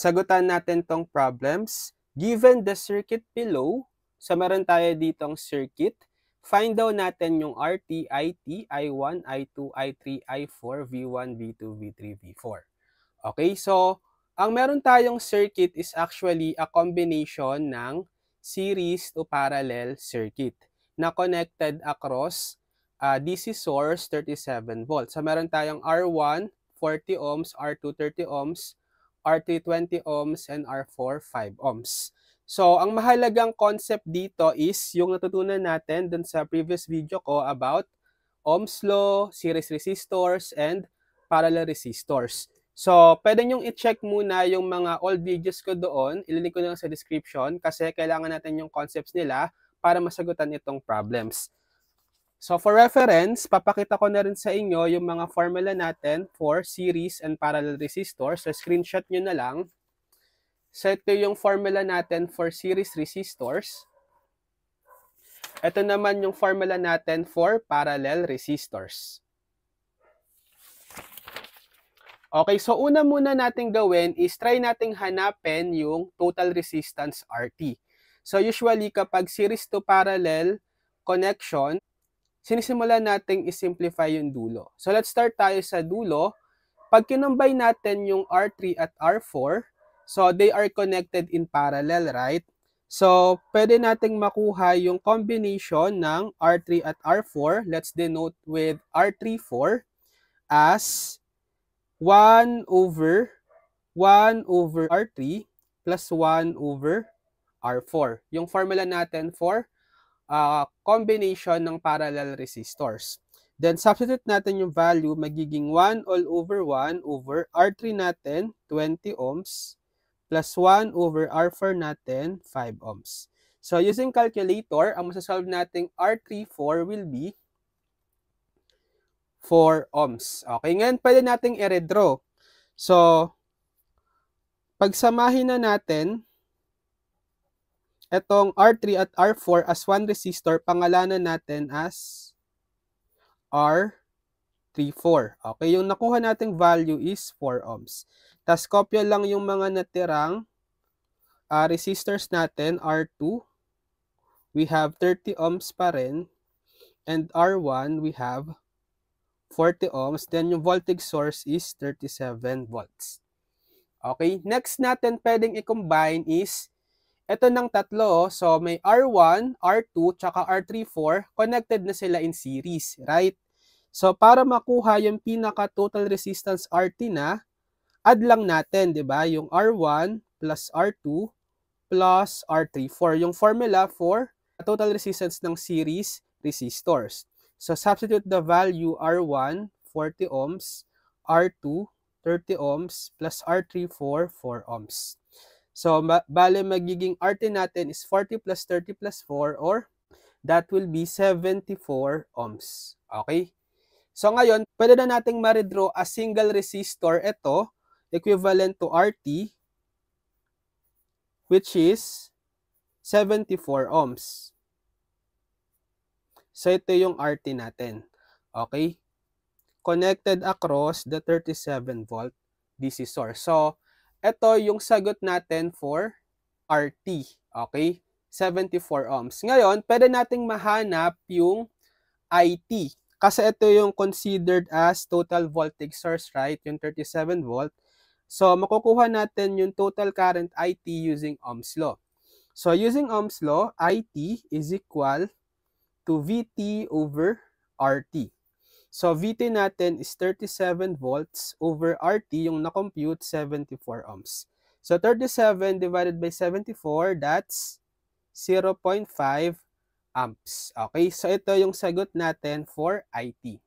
sagutan natin tong problems. Given the circuit below, so meron tayo ditong circuit, find daw natin yung RT, IT, I1, I2, I3, I4, V1, V2, V3, V4. Okay, so ang meron tayong circuit is actually a combination ng series to parallel circuit na connected across uh, ah, DC source 37 volts. So meron tayong R1, 40 ohms, R2, 30 ohms, R3 20 ohms, and R4 5 ohms. So, ang mahalagang concept dito is yung natutunan natin dun sa previous video ko about Ohm's Law, series resistors, and parallel resistors. So, pwede nyong i-check muna yung mga old videos ko doon. Ililink ko na sa description kasi kailangan natin yung concepts nila para masagutan itong problems. So for reference, papakita ko na rin sa inyo yung mga formula natin for series and parallel resistor. So screenshot nyo na lang. So ito yung formula natin for series resistors. Ito naman yung formula natin for parallel resistors. Okay, so una muna natin gawin is try nating hanapin yung total resistance RT. So usually kapag series to parallel connection, sinisimulan nating isimplify yung dulo. So let's start tayo sa dulo. Pag kinumbay natin yung R3 at R4, so they are connected in parallel, right? So, pwede nating makuha yung combination ng R3 at R4. Let's denote with R34 as 1 over 1 over R3 plus 1 over R4. Yung formula natin for uh, combination ng parallel resistors. Then, substitute natin yung value, magiging 1 all over 1 over R3 natin, 20 ohms, plus 1 over R4 natin, 5 ohms. So, using calculator, ang masasolve natin R34 will be 4 ohms. Okay, ngayon pwede nating i-redraw. So, pagsamahin na natin Itong R3 at R4 as one resistor, pangalanan natin as R34. Okay, yung nakuha nating value is 4 ohms. Tapos kopya lang yung mga natirang uh, resistors natin, R2. We have 30 ohms pa rin. And R1, we have 40 ohms. Then yung voltage source is 37 volts. Okay, next natin pwedeng i-combine is ito ng tatlo, oh. so may R1, R2, tsaka R34, connected na sila in series, right? So para makuha yung pinaka total resistance RT na, add lang natin, 'di ba? Yung R1 plus R2 plus R34, yung formula for total resistance ng series resistors. So substitute the value R1 40 ohms, R2 30 ohms plus R34 4 ohms. So, ba bale magiging RT natin is 40 plus 30 plus 4 or that will be 74 ohms. Okay? So, ngayon, pwede na nating ma-redraw a single resistor. Ito, equivalent to RT, which is 74 ohms. So, ito yung RT natin. Okay? Connected across the 37 volt DC source. So, ito yung sagot natin for RT. Okay? 74 ohms. Ngayon, pwede nating mahanap yung IT. Kasi ito yung considered as total voltage source, right? Yung 37 volt. So, makukuha natin yung total current IT using Ohm's law. So, using Ohm's law, IT is equal to VT over RT. So, VT natin is 37 volts over RT, yung na-compute, 74 ohms. So, 37 divided by 74, that's 0.5 amps. Okay, so ito yung sagot natin for IT.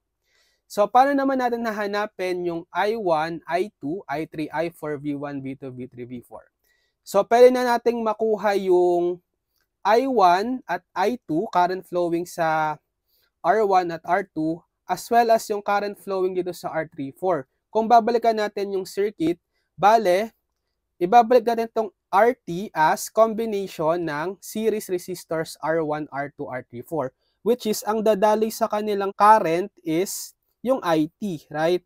So, paano naman natin hahanapin yung I1, I2, I3, I4, V1, V2, V3, V4? So, pwede na nating makuha yung I1 at I2, current flowing sa R1 at R2, as well as yung current flowing dito sa R34. Kung babalikan natin yung circuit, bale, ibabalik natin itong RT as combination ng series resistors R1, R2, R34 which is ang dadali sa kanilang current is yung IT, right?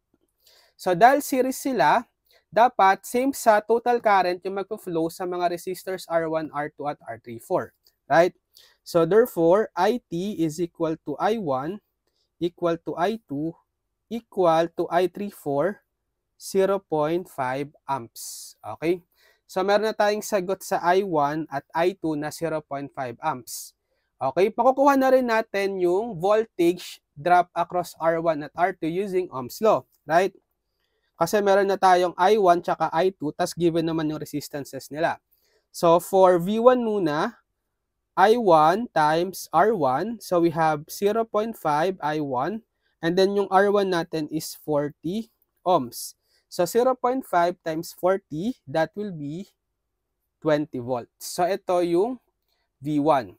So dahil series sila, dapat same sa total current yung magpo-flow sa mga resistors R1, R2 at R34, right? So therefore, IT is equal to I1 equal to I2 equal to i 34 0.5 amps. Okay? So, meron na tayong sagot sa I1 at I2 na 0.5 amps. Okay? Pakukuha na rin natin yung voltage drop across R1 at R2 using Ohm's law. Right? Kasi meron na tayong I1 tsaka I2 tas given naman yung resistances nila. So, for V1 muna, I1 times R1. So, we have 0.5 I1. And then, yung R1 natin is 40 ohms. So, 0.5 times 40, that will be 20 volts. So, ito yung V1.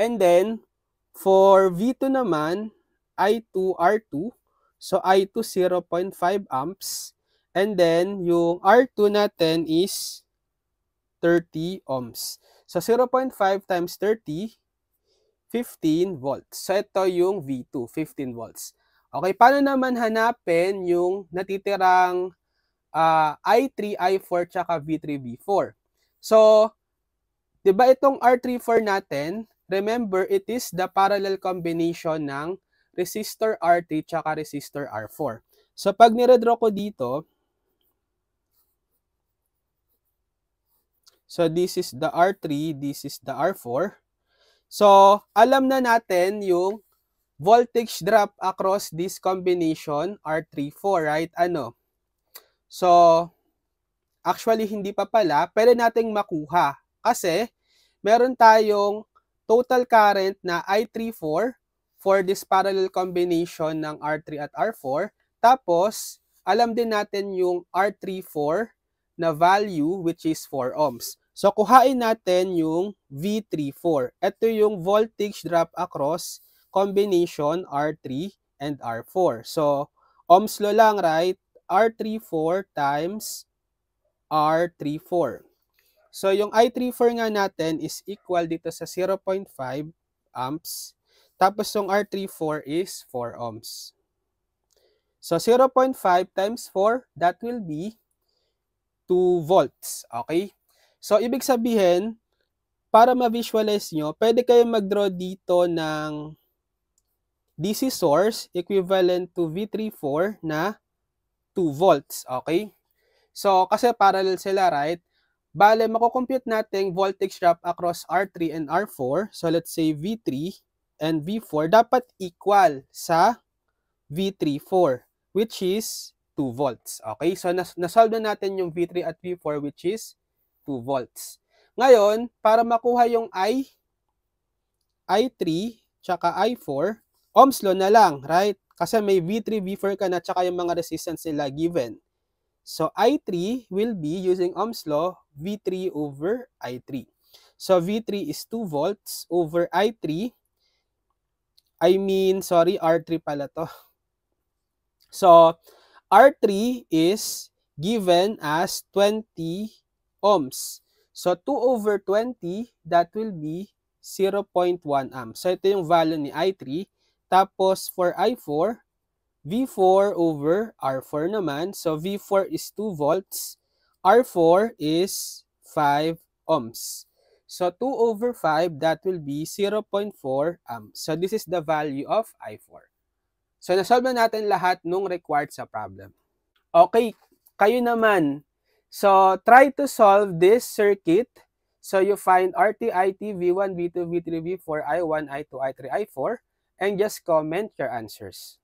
And then, for V2 naman, I2, R2. So, I2, 0.5 amps. And then, yung R2 natin is 30 ohms. So 0.5 times 30, 15 volts. So ito yung V2, 15 volts. Okay, paano naman hanapin yung natitirang uh, I3, I4, tsaka V3, V4? So, di ba itong R34 natin, remember it is the parallel combination ng resistor R3 tsaka resistor R4. So, pag niredraw ko dito, So, this is the R3, this is the R4. So, alam na natin yung voltage drop across this combination R34, right? Ano? So, actually hindi pa pala, pwede nating makuha kasi meron tayong total current na I34 for this parallel combination ng R3 at R4. Tapos, alam din natin yung R34 na value which is 4 ohms. So, kuhain natin yung V34. Ito yung voltage drop across combination R3 and R4. So, ohms law lang, right? R34 times R34. So, yung I34 nga natin is equal dito sa 0.5 amps. Tapos, yung R34 is 4 ohms. So, 0.5 times 4, that will be 2 volts. Okay? So, ibig sabihin, para ma-visualize nyo, pwede kayong mag-draw dito ng DC source equivalent to V34 na 2 volts. Okay? So, kasi parallel sila, right? Bale, makukompute natin voltage drop across R3 and R4. So, let's say V3 and V4 dapat equal sa V34, which is 2 volts. Okay? So, nas nasolve na natin yung V3 at V4, which is 2 volts. Ngayon, para makuha yung I, I3, tsaka I4, ohms law na lang, right? Kasi may V3, V4 ka na, tsaka yung mga resistance nila given. So, I3 will be, using ohms law, V3 over I3. So, V3 is 2 volts over I3. I mean, sorry, R3 pala to. So, R3 is given as 20 ohms. So 2 over 20, that will be 0.1 amps. So ito yung value ni I3. Tapos for I4, V4 over R4 naman. So V4 is 2 volts. R4 is 5 ohms. So 2 over 5, that will be 0.4 amps. So this is the value of I4. So nasolve na natin lahat nung required sa problem. Okay, kayo naman, So try to solve this circuit. So you find RTI tv 1 V2, V3, V4, I1, I2, I3, I4 and just comment your answers.